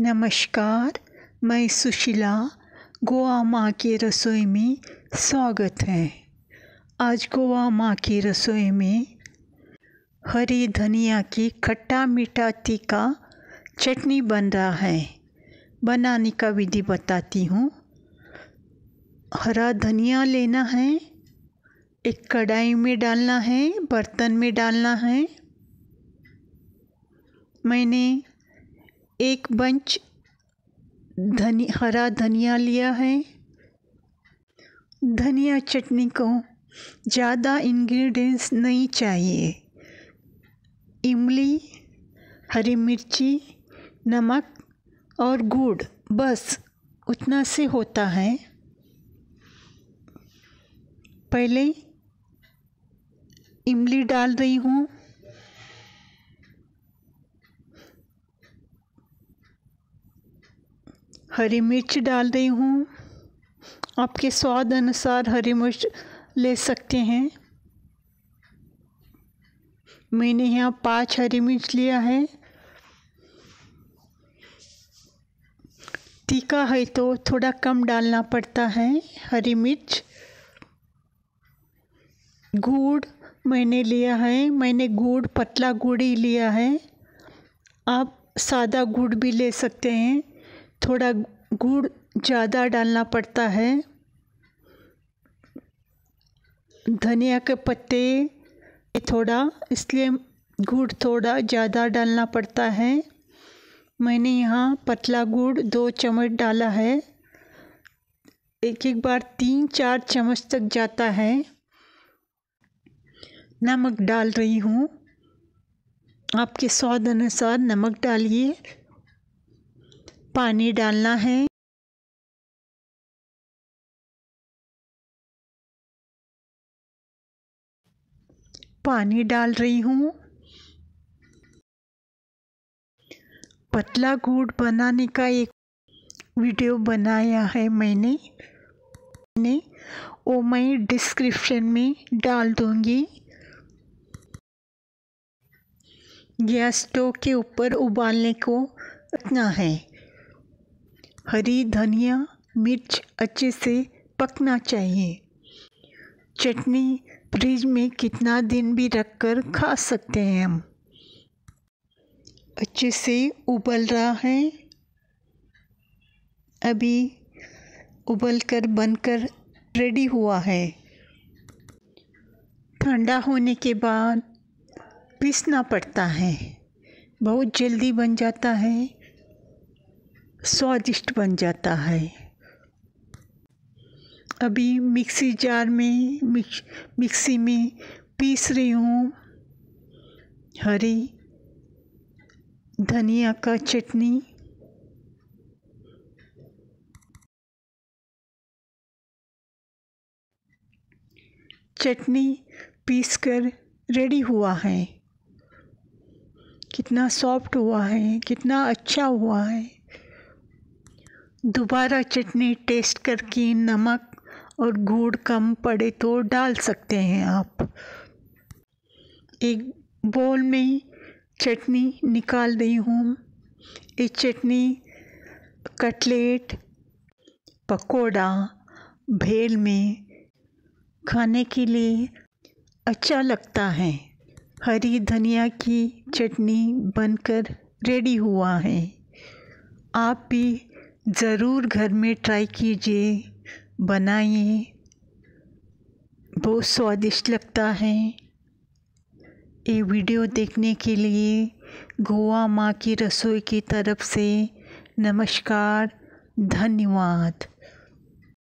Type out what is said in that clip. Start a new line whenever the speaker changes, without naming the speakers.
नमस्कार मैं सुशीला गोवा माँ की रसोई में स्वागत है आज गोवा माँ की रसोई में हरी धनिया की खट्टा मीठा तीखा चटनी बन रहा है बनाने का विधि बताती हूँ हरा धनिया लेना है एक कढ़ाई में डालना है बर्तन में डालना है मैंने एक बंच धनी हरा धनिया लिया है धनिया चटनी को ज़्यादा इंग्रेडिएंट्स नहीं चाहिए इमली हरी मिर्ची नमक और गुड़ बस उतना से होता है पहले इमली डाल रही हूँ हरी मिर्च डाल रही हूँ आपके स्वाद अनुसार हरी मिर्च ले सकते हैं मैंने यहाँ पाँच हरी मिर्च लिया है तीखा है तो थोड़ा कम डालना पड़ता है हरी मिर्च गुड़ मैंने लिया है मैंने गुड़ पतला गुड़ ही लिया है आप सादा गुड़ भी ले सकते हैं थोड़ा गुड़ ज़्यादा डालना पड़ता है धनिया के पत्ते थोड़ा इसलिए गुड़ थोड़ा ज़्यादा डालना पड़ता है मैंने यहाँ पतला गुड़ दो चम्मच डाला है एक एक बार तीन चार चम्मच तक जाता है नमक डाल रही हूँ आपके स्वाद अनुसार नमक डालिए पानी डालना है पानी डाल रही हूँ पतला गुड़ बनाने का एक वीडियो बनाया है मैंने ने वो मैं डिस्क्रिप्शन में डाल दूँगी गैस स्टोव के ऊपर उबालने को रखना है हरी धनिया मिर्च अच्छे से पकना चाहिए चटनी फ्रिज में कितना दिन भी रख कर खा सकते हैं हम अच्छे से उबल रहा है अभी उबल कर बनकर रेडी हुआ है ठंडा होने के बाद पीसना पड़ता है बहुत जल्दी बन जाता है स्वादिष्ट बन जाता है अभी मिक्सी जार में मिक्स मिक्सी में पीस रही हूँ हरी धनिया का चटनी चटनी पीस कर रेडी हुआ है कितना सॉफ्ट हुआ है कितना अच्छा हुआ है दोबारा चटनी टेस्ट करके नमक और गुड़ कम पड़े तो डाल सकते हैं आप एक बोल में चटनी निकाल रही हूँ ये चटनी कटलेट पकोड़ा भेल में खाने के लिए अच्छा लगता है हरी धनिया की चटनी बनकर रेडी हुआ है आप भी ज़रूर घर में ट्राई कीजिए बनाइए बहुत स्वादिष्ट लगता है ये वीडियो देखने के लिए गोवा माँ की रसोई की तरफ से नमस्कार धन्यवाद